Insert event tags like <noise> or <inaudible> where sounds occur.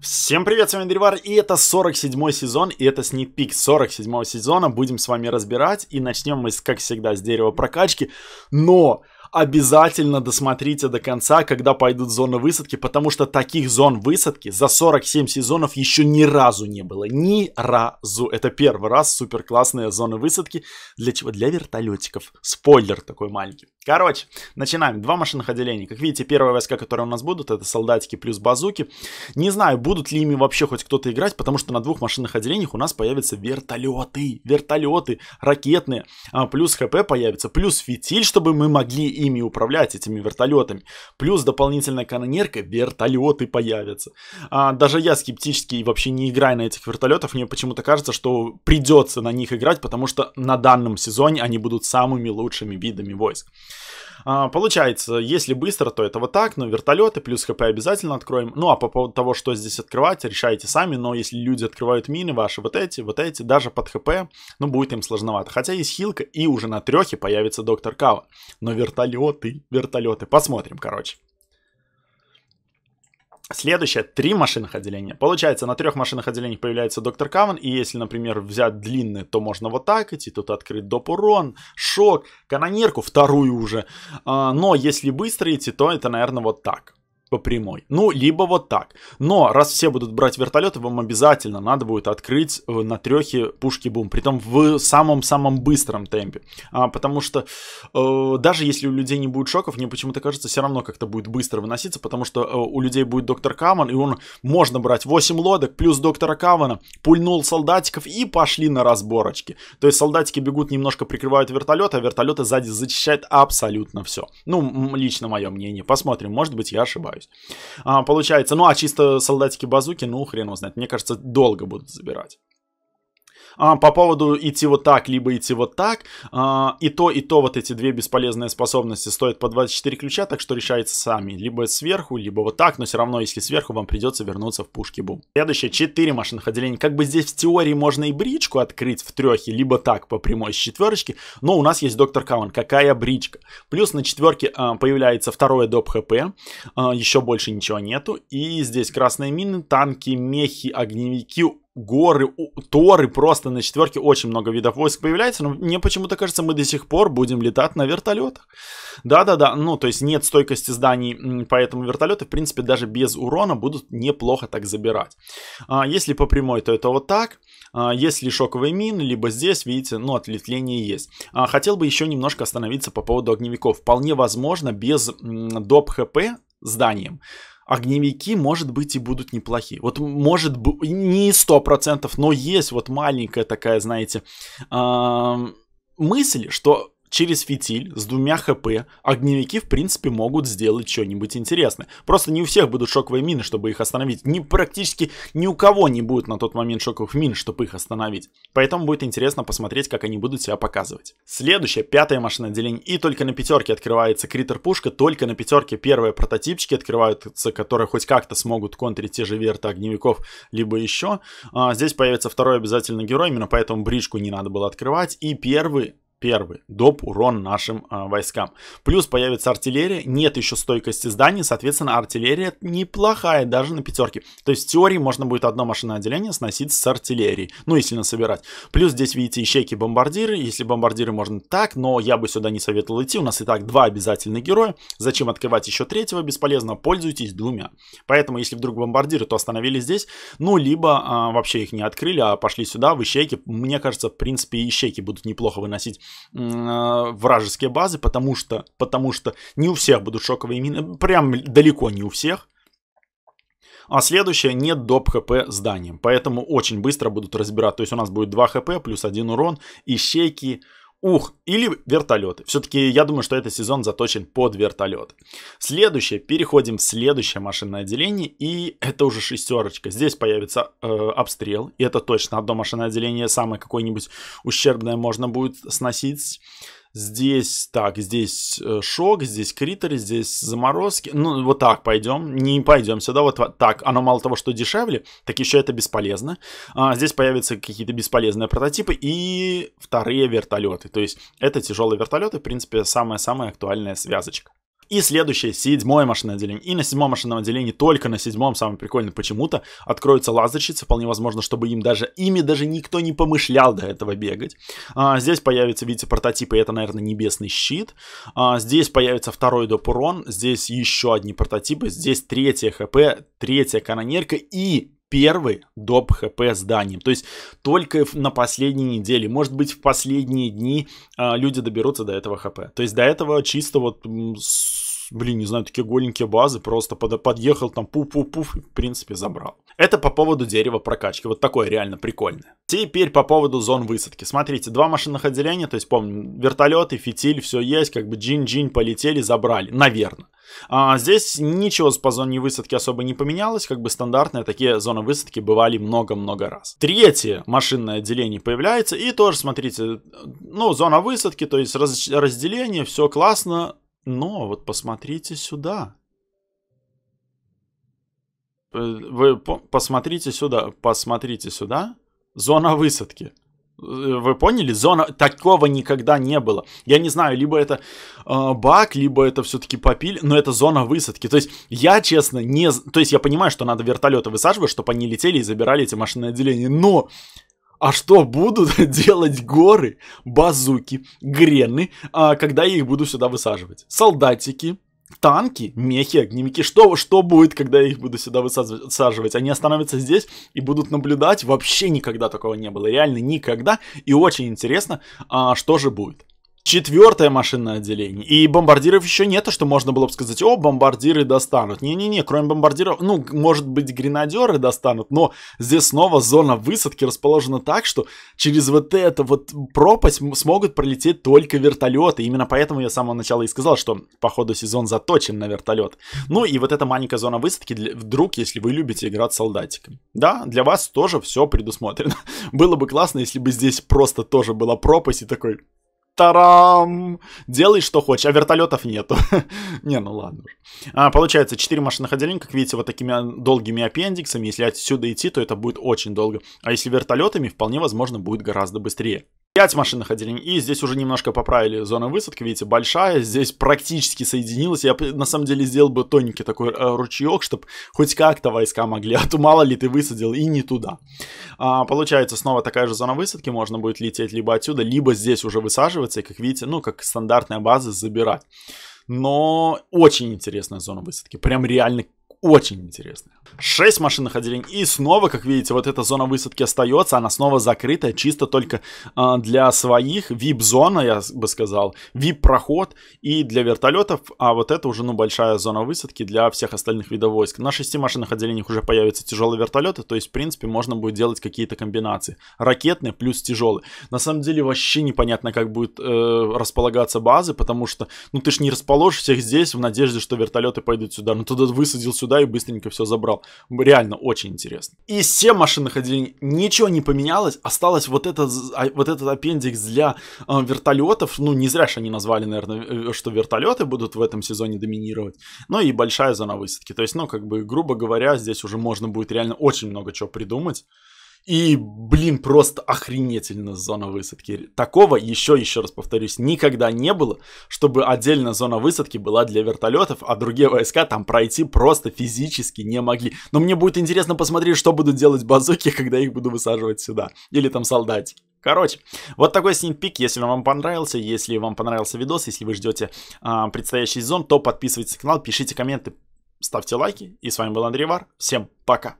Всем привет, с вами Дривар, и это 47 сезон, и это снитпик 47 сезона. Будем с вами разбирать, и начнем мы, как всегда, с дерева прокачки. Но обязательно досмотрите до конца, когда пойдут зоны высадки, потому что таких зон высадки за 47 сезонов еще ни разу не было. Ни разу. Это первый раз супер классные зоны высадки. Для чего? Для вертолетиков. Спойлер такой маленький. Короче, начинаем. Два машинных отделения. Как видите, первые войска, которые у нас будут, это солдатики плюс базуки. Не знаю, будут ли ими вообще хоть кто-то играть, потому что на двух машинных отделениях у нас появятся вертолеты. Вертолеты ракетные. А плюс ХП появится, плюс фитиль, чтобы мы могли ими управлять, этими вертолетами. Плюс дополнительная канонерка, вертолеты появятся. А, даже я скептически и вообще не играю на этих вертолетов, мне почему-то кажется, что придется на них играть, потому что на данном сезоне они будут самыми лучшими видами войск. А, получается, если быстро, то это вот так, но вертолеты плюс ХП обязательно откроем. Ну а по поводу того, что здесь открывать, решайте сами, но если люди открывают мины ваши, вот эти, вот эти, даже под ХП, ну будет им сложновато. Хотя есть хилка и уже на трехе появится доктор Кава. Но вертолеты, вертолеты, посмотрим, короче. Следующее, три машинных отделения. Получается, на трех машинах отделениях появляется доктор Каван, и если, например, взять длинный, то можно вот так идти, тут открыть доп. урон, шок, канонерку, вторую уже. А, но если быстро идти, то это, наверное, вот так по прямой. Ну, либо вот так. Но раз все будут брать вертолеты, вам обязательно надо будет открыть э, на трехе пушки-бум. Притом в самом-самом быстром темпе. А, потому что э, даже если у людей не будет шоков, мне почему-то кажется, все равно как-то будет быстро выноситься, потому что э, у людей будет доктор Каван и он можно брать 8 лодок плюс доктора Кавана, пульнул солдатиков и пошли на разборочки. То есть солдатики бегут, немножко прикрывают вертолет, а вертолеты сзади зачищают абсолютно все. Ну, лично мое мнение. Посмотрим, может быть, я ошибаюсь сомневаюсь. А, получается, ну а чисто солдатики-базуки, ну хрен его знает. Мне кажется, долго будут забирать. А, по поводу идти вот так, либо идти вот так, а, и то, и то вот эти две бесполезные способности стоят по 24 ключа, так что решается сами. Либо сверху, либо вот так, но все равно, если сверху, вам придется вернуться в пушки бум. Следующее, 4 машинных отделения. Как бы здесь в теории можно и бричку открыть в трехе, либо так, по прямой с четверочки, но у нас есть доктор Каван. Какая бричка? Плюс на четверке а, появляется второе доп хп, а, еще больше ничего нету. И здесь красные мины, танки, мехи, огневики, горы, торы просто на четверке очень много видов войск появляется, но мне почему-то кажется, мы до сих пор будем летать на вертолетах. Да-да-да, ну то есть нет стойкости зданий, поэтому вертолеты в принципе даже без урона будут неплохо так забирать. А, если по прямой, то это вот так. А, если шоковые мины, либо здесь, видите, ну отлетление есть. А, хотел бы еще немножко остановиться по поводу огневиков. Вполне возможно без доп хп зданием огневики, может быть, и будут неплохи. Вот, может быть, не сто процентов, но есть вот маленькая такая, знаете, мысль, что через фитиль с двумя хп огневики, в принципе, могут сделать что-нибудь интересное. Просто не у всех будут шоковые мины, чтобы их остановить. Ни, практически ни у кого не будет на тот момент шоковых мин, чтобы их остановить. Поэтому будет интересно посмотреть, как они будут себя показывать. Следующая, пятая машина отделения. И только на пятерке открывается критер-пушка, только на пятерке первые прототипчики открываются, которые хоть как-то смогут контрить те же верты огневиков, либо еще. А, здесь появится второй обязательно герой, именно поэтому бричку не надо было открывать. И первый Первый. Доп. урон нашим э, войскам. Плюс появится артиллерия. Нет еще стойкости зданий. Соответственно, артиллерия неплохая даже на пятерке. То есть в теории можно будет одно машинное отделение сносить с артиллерией. Ну, если насобирать. Плюс здесь, видите, ищейки бомбардиры. Если бомбардиры можно так, но я бы сюда не советовал идти. У нас и так два обязательных героя. Зачем открывать еще третьего? Бесполезно. Пользуйтесь двумя. Поэтому, если вдруг бомбардиры, то остановились здесь. Ну, либо э, вообще их не открыли, а пошли сюда в ищейки. Мне кажется, в принципе, ищейки будут неплохо выносить а, вражеские базы, потому что, потому что не у всех будут шоковые мины, прям далеко не у всех. А следующее, нет доп хп зданием, поэтому очень быстро будут разбирать. То есть у нас будет 2 хп плюс 1 урон, ищейки, Ух, или вертолеты. Все-таки я думаю, что этот сезон заточен под вертолет. Следующее, переходим в следующее машинное отделение, и это уже шестерочка. Здесь появится э, обстрел, и это точно одно машинное отделение, самое какое-нибудь ущербное можно будет сносить. Здесь, так, здесь э, шок, здесь критеры, здесь заморозки. Ну, вот так пойдем. Не пойдем сюда, вот так. Оно мало того, что дешевле, так еще это бесполезно. А, здесь появятся какие-то бесполезные прототипы и вторые вертолеты. То есть это тяжелые вертолеты, в принципе, самая-самая актуальная связочка. И следующее, седьмое машинное отделение. И на седьмом машинном отделении, только на седьмом, самое прикольное, почему-то, откроются лазерщицы. Вполне возможно, чтобы им даже, ими даже никто не помышлял до этого бегать. А, здесь появятся, видите, прототипы, это, наверное, небесный щит. А, здесь появится второй доп. урон, здесь еще одни прототипы, здесь третья хп, третья канонерка и первый доп. ХП с зданием. То есть только на последней неделе, может быть, в последние дни а, люди доберутся до этого ХП. То есть до этого чисто вот блин, не знаю, такие голенькие базы, просто под, подъехал там, пуф-пуф-пуф, в принципе, забрал. Это по поводу дерева прокачки, вот такое реально прикольное. Теперь по поводу зон высадки. Смотрите, два машинных отделения, то есть, помним, вертолеты, фитиль, все есть, как бы джин-джин полетели, забрали, наверное. А, здесь ничего по зоне высадки особо не поменялось, как бы стандартные такие зоны высадки бывали много-много раз. Третье машинное отделение появляется, и тоже, смотрите, ну, зона высадки, то есть раз, разделение, все классно, но вот посмотрите сюда. Э, вы посмотрите сюда, посмотрите сюда. Зона высадки. Э, вы поняли? Зона такого никогда не было. Я не знаю, либо это э, а, баг, либо это все-таки попили, но это зона высадки. То есть я, честно, не... То есть я понимаю, что надо вертолеты высаживать, чтобы они летели и забирали эти машинные отделения, но а что будут <laughs> делать горы, базуки, грены, а, когда я их буду сюда высаживать? Солдатики, танки, мехи, огневики. Что, что будет, когда я их буду сюда высаживать? Они остановятся здесь и будут наблюдать. Вообще никогда такого не было. Реально никогда. И очень интересно, а, что же будет четвертое машинное отделение. И бомбардиров еще нет, что можно было бы сказать, о, бомбардиры достанут. Не-не-не, кроме бомбардиров, ну, может быть, гренадеры достанут, но здесь снова зона высадки расположена так, что через вот эту вот пропасть смогут пролететь только вертолеты. Именно поэтому я с самого начала и сказал, что, по ходу сезон заточен на вертолет. Ну, и вот эта маленькая зона высадки, для... вдруг, если вы любите играть солдатиком. Да, для вас тоже все предусмотрено. <laughs> Было бы классно, если бы здесь просто тоже была пропасть и такой, Тарам! Делай, что хочешь, а вертолетов нету. <laughs> Не, ну ладно. А, получается, 4 машинных отделения, как видите, вот такими долгими аппендиксами. Если отсюда идти, то это будет очень долго. А если вертолетами, вполне возможно, будет гораздо быстрее. 5 машин находили, И здесь уже немножко поправили зону высадки. Видите, большая. Здесь практически соединилась. Я на самом деле сделал бы тоненький такой э, ручеек, чтобы хоть как-то войска могли. <laughs> А то мало ли ты высадил и не туда. А, получается, снова такая же зона высадки. Можно будет лететь либо отсюда, либо здесь уже высаживаться. И, как видите, ну, как стандартная база, забирать но очень интересная зона высадки. Прям реально очень интересная. Шесть машинных отделений. И снова, как видите, вот эта зона высадки остается. Она снова закрытая, чисто только э, для своих. VIP-зона, я бы сказал. VIP-проход и для вертолетов. А вот это уже, ну, большая зона высадки для всех остальных видов войск. На шести машинных отделениях уже появятся тяжелые вертолеты. То есть, в принципе, можно будет делать какие-то комбинации. Ракетные плюс тяжелые. На самом деле, вообще непонятно, как будет э, располагаться базы, потому что, ну, ты ж не расположишь всех здесь в надежде, что вертолеты пойдут сюда. Ну, туда высадил сюда сюда и быстренько все забрал. Реально очень интересно. И 7 машиностроений, ничего не поменялось, осталось вот этот, а, вот этот аппендикс для э, а, вертолетов, ну не зря же они назвали, наверное, э, э, что вертолеты будут в этом сезоне доминировать, ну и большая зона высадки, то есть, ну как бы, грубо говоря, здесь уже можно будет реально очень много чего придумать, и, блин, просто охренительно зона высадки. Такого еще, еще раз повторюсь, никогда не было, чтобы отдельно зона высадки была для вертолетов, а другие войска там пройти просто физически не могли. Но мне будет интересно посмотреть, что будут делать базуки, <laughs> когда их буду высаживать сюда. Или там солдатики. Короче, вот такой сниппик, если он вам понравился, если вам понравился видос, если вы ждете э, а, предстоящий зон, то подписывайтесь на канал, пишите комменты, ставьте лайки. И с вами был Андрей Вар. Всем пока!